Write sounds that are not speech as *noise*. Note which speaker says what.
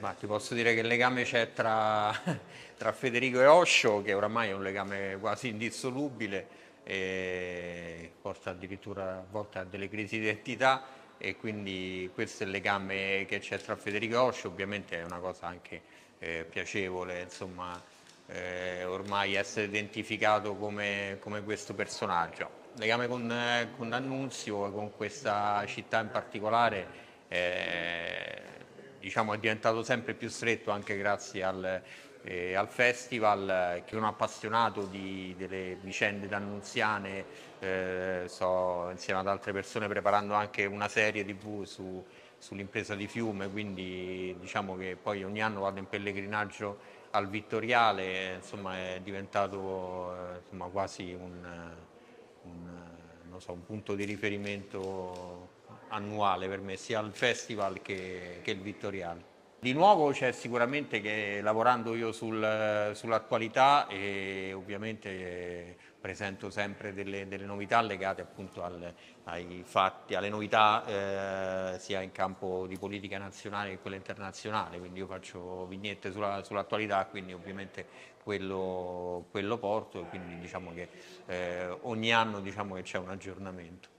Speaker 1: Ma ti posso dire che il legame c'è tra, *laughs* tra, Federico e Osho, che oramai è un legame quasi indissolubile, e porta addirittura a volte a delle crisi di identità e quindi questo è il legame che c'è tra Federico e Osho, ovviamente è una cosa anche eh, piacevole, insomma, eh, ormai essere identificato come, come questo personaggio. Il legame con, eh, con Annunzio e con questa città in particolare eh, diciamo, è diventato sempre più stretto anche grazie al, eh, al festival, eh, che un appassionato di, delle vicende d'annunziane, eh, sto insieme ad altre persone preparando anche una serie tv su, sull'impresa di Fiume, quindi diciamo che poi ogni anno vado in pellegrinaggio al Vittoriale, insomma è diventato eh, insomma, quasi un, un, so, un punto di riferimento annuale per me, sia il festival che, che il vittoriale. Di nuovo c'è sicuramente che lavorando io sul, sull'attualità e ovviamente eh, presento sempre delle, delle novità legate appunto al, ai fatti, alle novità eh, sia in campo di politica nazionale che quella internazionale, quindi io faccio vignette sulla, sull'attualità, quindi ovviamente quello, quello porto e quindi diciamo che eh, ogni anno diciamo che c'è un aggiornamento.